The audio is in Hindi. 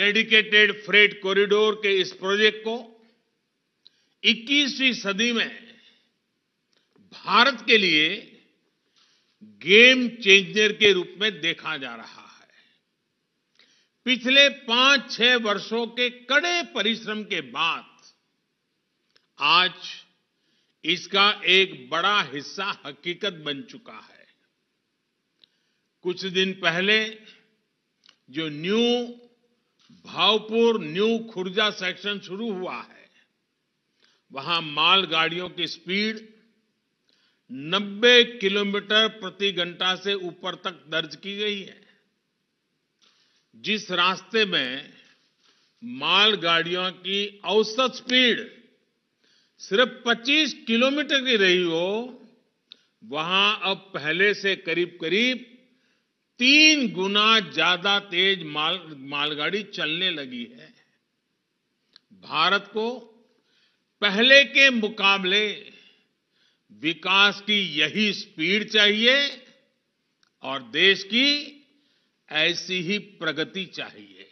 डेडिकेटेड फ्रेट कॉरिडोर के इस प्रोजेक्ट को 21वीं सदी में भारत के लिए गेम चेंजर के रूप में देखा जा रहा है पिछले पांच छह वर्षों के कड़े परिश्रम के बाद आज इसका एक बड़ा हिस्सा हकीकत बन चुका है कुछ दिन पहले जो new Bhaupur new Khurja section शुरू हुआ है वहां मालगाड़ियों की स्पीड 90 किलोमीटर प्रति घंटा से ऊपर तक दर्ज की गई है जिस रास्ते में मालगाड़ियों की औसत स्पीड सिर्फ 25 किलोमीटर की रही हो वहां अब पहले से करीब करीब तीन गुना ज्यादा तेज माल मालगाड़ी चलने लगी है भारत को पहले के मुकाबले विकास की यही स्पीड चाहिए और देश की ऐसी ही प्रगति चाहिए